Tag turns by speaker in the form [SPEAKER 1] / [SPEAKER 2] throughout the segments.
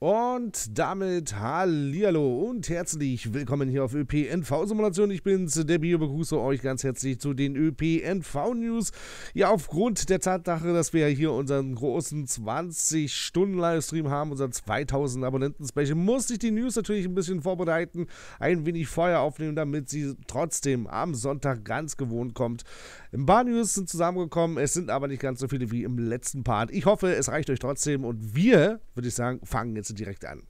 [SPEAKER 1] Und damit hallihallo und herzlich willkommen hier auf ÖPNV-Simulation. Ich bin's, Debbie, und begrüße euch ganz herzlich zu den ÖPNV-News. Ja, aufgrund der Tatsache, dass wir hier unseren großen 20-Stunden-Livestream haben, unseren 2000-Abonnenten-Special, musste ich die News natürlich ein bisschen vorbereiten, ein wenig Feuer aufnehmen, damit sie trotzdem am Sonntag ganz gewohnt kommt. Im bar News sind zusammengekommen, es sind aber nicht ganz so viele wie im letzten Part. Ich hoffe, es reicht euch trotzdem und wir, würde ich sagen, fangen jetzt Ganze direkt an.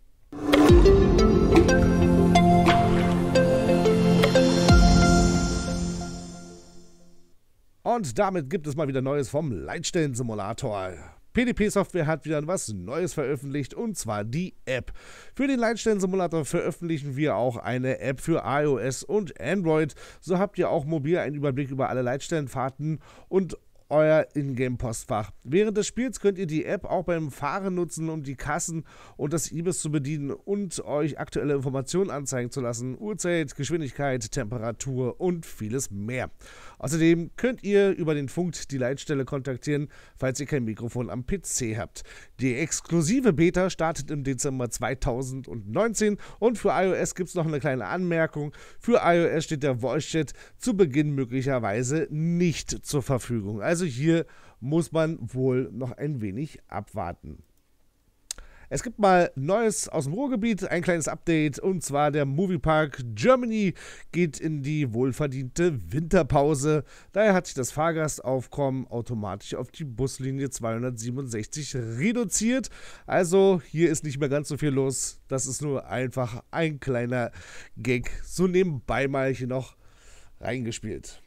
[SPEAKER 1] Und damit gibt es mal wieder Neues vom Leitstellen-Simulator. PDP Software hat wieder was Neues veröffentlicht und zwar die App. Für den Leitstellen-Simulator veröffentlichen wir auch eine App für iOS und Android. So habt ihr auch mobil einen Überblick über alle Leitstellenfahrten und euer Ingame-Postfach. Während des Spiels könnt ihr die App auch beim Fahren nutzen, um die Kassen und das IBIS zu bedienen und euch aktuelle Informationen anzeigen zu lassen. Uhrzeit, Geschwindigkeit, Temperatur und vieles mehr. Außerdem könnt ihr über den Funk die Leitstelle kontaktieren, falls ihr kein Mikrofon am PC habt. Die exklusive Beta startet im Dezember 2019 und für iOS gibt es noch eine kleine Anmerkung. Für iOS steht der Voice Chat zu Beginn möglicherweise nicht zur Verfügung. Also also hier muss man wohl noch ein wenig abwarten. Es gibt mal Neues aus dem Ruhrgebiet, ein kleines Update und zwar der Moviepark Germany geht in die wohlverdiente Winterpause. Daher hat sich das Fahrgastaufkommen automatisch auf die Buslinie 267 reduziert. Also hier ist nicht mehr ganz so viel los. Das ist nur einfach ein kleiner Gag. So nebenbei mal hier noch reingespielt.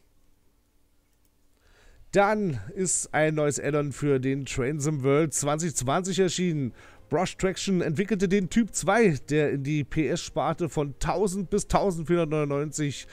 [SPEAKER 1] Dann ist ein neues Addon für den Trains World 2020 erschienen. Brush Traction entwickelte den Typ 2, der in die PS-Sparte von 1000 bis 1499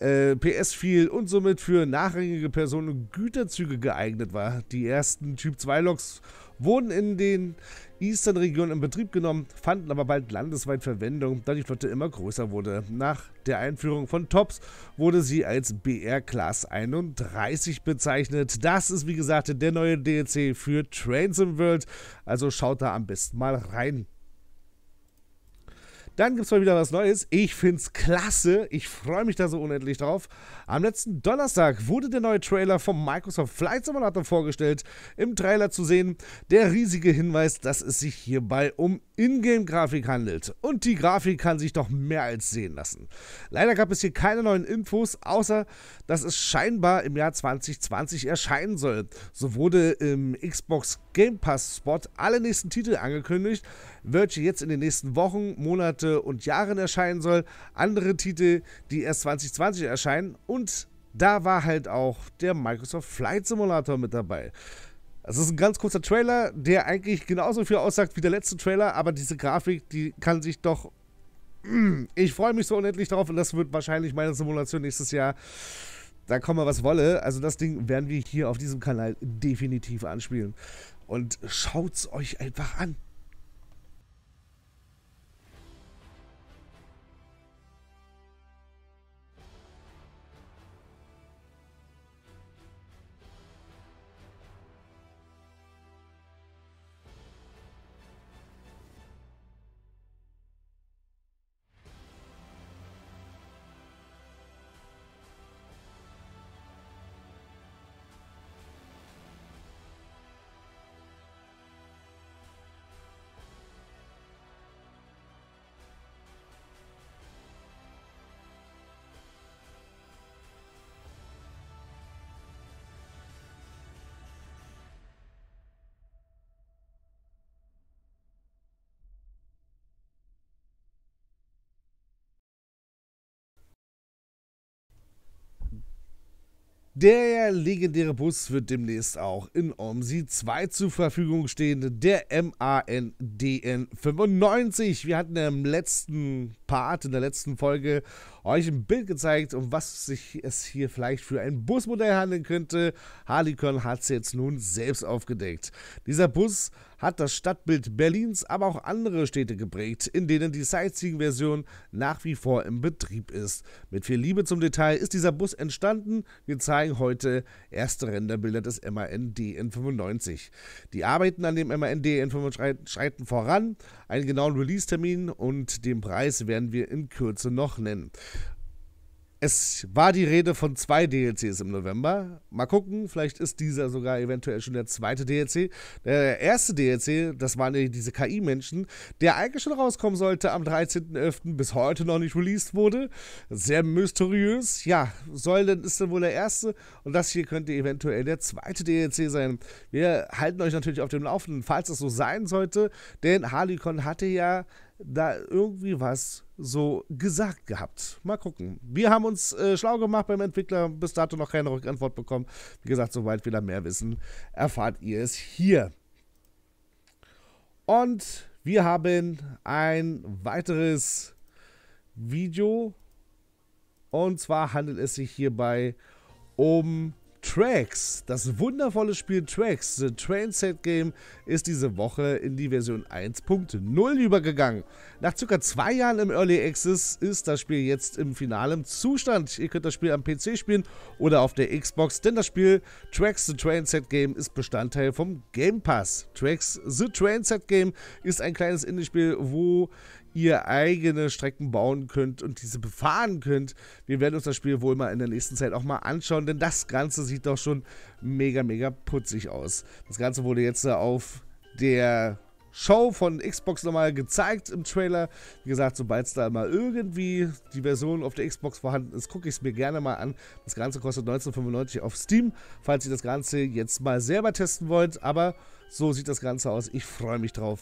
[SPEAKER 1] äh, PS fiel und somit für nachrangige Personen Güterzüge geeignet war. Die ersten Typ 2-Loks wurden in den Eastern-Regionen in Betrieb genommen, fanden aber bald landesweit Verwendung, da die Flotte immer größer wurde. Nach der Einführung von Tops wurde sie als BR Class 31 bezeichnet. Das ist wie gesagt der neue DLC für Trains in World, also schaut da am besten mal rein. Dann gibt es mal wieder was Neues. Ich finde es klasse. Ich freue mich da so unendlich drauf. Am letzten Donnerstag wurde der neue Trailer vom Microsoft Flight Simulator vorgestellt. Im Trailer zu sehen der riesige Hinweis, dass es sich hierbei um Ingame-Grafik handelt. Und die Grafik kann sich doch mehr als sehen lassen. Leider gab es hier keine neuen Infos, außer dass es scheinbar im Jahr 2020 erscheinen soll. So wurde im Xbox Game Pass Spot alle nächsten Titel angekündigt, welche jetzt in den nächsten Wochen, Monaten Monate und Jahren erscheinen soll, andere Titel, die erst 2020 erscheinen und da war halt auch der Microsoft Flight Simulator mit dabei. Das ist ein ganz kurzer Trailer, der eigentlich genauso viel aussagt wie der letzte Trailer, aber diese Grafik, die kann sich doch. Mm, ich freue mich so unendlich drauf und das wird wahrscheinlich meine Simulation nächstes Jahr. Da kommen wir was wolle. Also das Ding werden wir hier auf diesem Kanal definitiv anspielen. Und schaut's euch einfach an. Der legendäre Bus wird demnächst auch in Omsi 2 zur Verfügung stehen, der MANDN 95. Wir hatten im letzten Part, in der letzten Folge euch ein Bild gezeigt, um was sich es hier vielleicht für ein Busmodell handeln könnte. Harlequin hat es jetzt nun selbst aufgedeckt. Dieser Bus hat das Stadtbild Berlins, aber auch andere Städte geprägt, in denen die Sightseeing-Version nach wie vor im Betrieb ist. Mit viel Liebe zum Detail ist dieser Bus entstanden. Wir zeigen heute erste Renderbilder des MAN DN95. Die Arbeiten an dem MAN DN95 schreiten voran. Einen genauen Release-Termin und den Preis werden wir in Kürze noch nennen. Es war die Rede von zwei DLCs im November. Mal gucken, vielleicht ist dieser sogar eventuell schon der zweite DLC. Der erste DLC, das waren diese KI-Menschen, der eigentlich schon rauskommen sollte am 13.11., bis heute noch nicht released wurde. Sehr mysteriös. Ja, soll denn, ist dann wohl der erste. Und das hier könnte eventuell der zweite DLC sein. Wir halten euch natürlich auf dem Laufenden, falls es so sein sollte, denn Harley Harlequin hatte ja da irgendwie was so gesagt gehabt. Mal gucken. Wir haben uns äh, schlau gemacht beim Entwickler, bis dato noch keine Rückantwort bekommen. Wie gesagt, soweit wir da mehr wissen, erfahrt ihr es hier. Und wir haben ein weiteres Video. Und zwar handelt es sich hierbei um Tracks, das wundervolle Spiel Tracks, The Train Set Game, ist diese Woche in die Version 1.0 übergegangen. Nach circa zwei Jahren im Early Access ist das Spiel jetzt im finalen Zustand. Ihr könnt das Spiel am PC spielen oder auf der Xbox, denn das Spiel Tracks The Train Set Game ist Bestandteil vom Game Pass. Tracks The Train Set Game ist ein kleines Indie-Spiel, wo ihr eigene Strecken bauen könnt und diese befahren könnt. Wir werden uns das Spiel wohl mal in der nächsten Zeit auch mal anschauen, denn das Ganze sieht doch schon mega, mega putzig aus. Das Ganze wurde jetzt äh, auf der Show von Xbox nochmal gezeigt im Trailer. Wie gesagt, sobald es da mal irgendwie die Version auf der Xbox vorhanden ist, gucke ich es mir gerne mal an. Das Ganze kostet 19,95 auf Steam, falls ihr das Ganze jetzt mal selber testen wollt. Aber so sieht das Ganze aus. Ich freue mich drauf.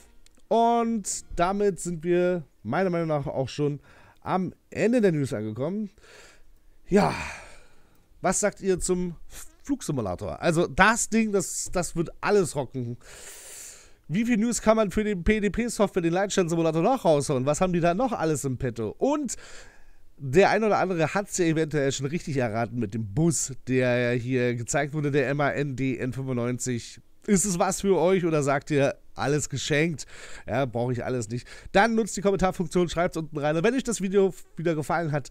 [SPEAKER 1] Und damit sind wir meiner Meinung nach auch schon am Ende der News angekommen. Ja, was sagt ihr zum Flugsimulator? Also das Ding, das, das wird alles rocken. Wie viel News kann man für den PDP-Software, den Leitstern-Simulator noch raushauen? Was haben die da noch alles im Petto? Und der ein oder andere hat es ja eventuell schon richtig erraten mit dem Bus, der hier gezeigt wurde, der MAN DN95 ist es was für euch oder sagt ihr, alles geschenkt? Ja, brauche ich alles nicht. Dann nutzt die Kommentarfunktion, schreibt es unten rein. Und wenn euch das Video wieder gefallen hat,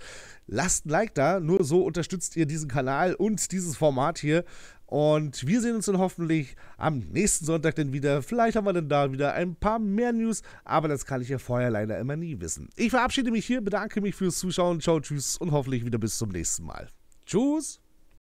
[SPEAKER 1] lasst ein Like da. Nur so unterstützt ihr diesen Kanal und dieses Format hier. Und wir sehen uns dann hoffentlich am nächsten Sonntag dann wieder. Vielleicht haben wir dann da wieder ein paar mehr News, aber das kann ich ja vorher leider immer nie wissen. Ich verabschiede mich hier, bedanke mich fürs Zuschauen, ciao, tschüss und hoffentlich wieder bis zum nächsten Mal. Tschüss!